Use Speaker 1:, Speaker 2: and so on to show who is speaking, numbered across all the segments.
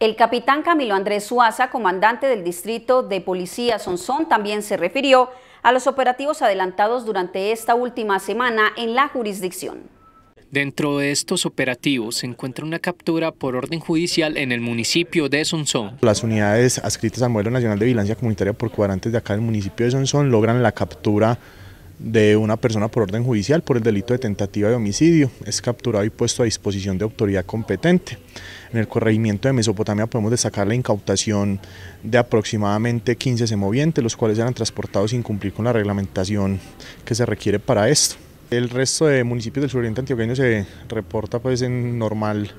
Speaker 1: El capitán Camilo Andrés Suaza, comandante del distrito de policía Sonsón, también se refirió a los operativos adelantados durante esta última semana en la jurisdicción. Dentro de estos operativos se encuentra una captura por orden judicial en el municipio de Sonsón.
Speaker 2: Las unidades adscritas al Modelo Nacional de Vigilancia Comunitaria por Cuadrantes de acá del municipio de Sonsón logran la captura de una persona por orden judicial por el delito de tentativa de homicidio. Es capturado y puesto a disposición de autoridad competente. En el corregimiento de Mesopotamia podemos destacar la incautación de aproximadamente 15 semovientes, los cuales eran transportados sin cumplir con la reglamentación que se requiere para esto. El resto de municipios del suroriente antioqueño se reporta pues en normal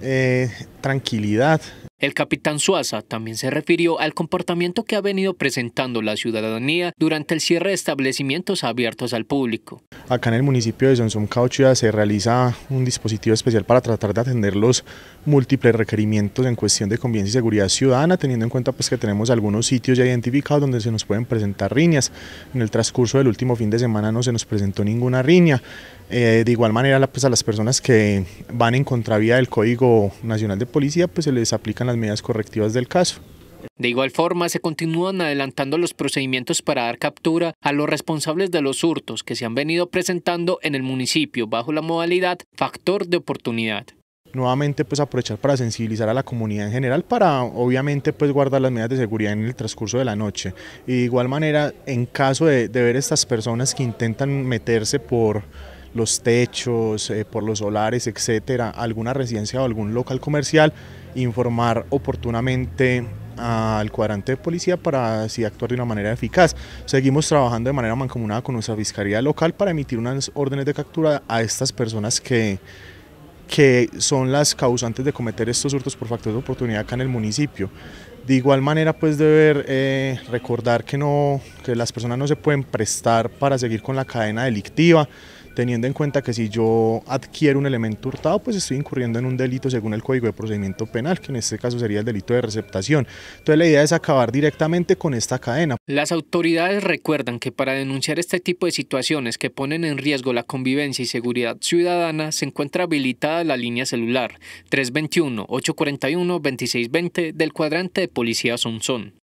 Speaker 2: eh, tranquilidad,
Speaker 1: el capitán Suaza también se refirió al comportamiento que ha venido presentando la ciudadanía durante el cierre de establecimientos abiertos al público.
Speaker 2: Acá en el municipio de Sonsón Cauchia se realiza un dispositivo especial para tratar de atender los múltiples requerimientos en cuestión de convivencia y seguridad ciudadana, teniendo en cuenta pues, que tenemos algunos sitios ya identificados donde se nos pueden presentar riñas. En el transcurso del último fin de semana no se nos presentó ninguna riña. Eh, de igual manera, pues, a las personas que van en contravía del Código Nacional de Policía, pues se les aplican medidas correctivas del caso.
Speaker 1: De igual forma, se continúan adelantando los procedimientos para dar captura a los responsables de los hurtos que se han venido presentando en el municipio bajo la modalidad factor de oportunidad
Speaker 2: nuevamente pues aprovechar para sensibilizar a la comunidad en general para obviamente pues guardar las medidas de seguridad en el transcurso de la noche de igual manera en caso de, ver estas personas que intentan meterse por los techos, eh, por los solares, etcétera, alguna residencia o algún local comercial, informar oportunamente al cuadrante de policía para así actuar de una manera eficaz. Seguimos trabajando de manera mancomunada con nuestra fiscalía local para emitir unas órdenes de captura a estas personas que, que son las causantes de cometer estos hurtos por factores de oportunidad acá en el municipio. De igual manera, pues deber eh, recordar que, no, que las personas no se pueden prestar para seguir con la cadena delictiva teniendo en cuenta que si yo adquiero un elemento hurtado, pues estoy incurriendo en un delito según el Código de Procedimiento Penal, que en este caso sería el delito de receptación. Entonces la idea es acabar directamente con esta cadena.
Speaker 1: Las autoridades recuerdan que para denunciar este tipo de situaciones que ponen en riesgo la convivencia y seguridad ciudadana, se encuentra habilitada la línea celular 321-841-2620 del cuadrante de Policía Sonsón.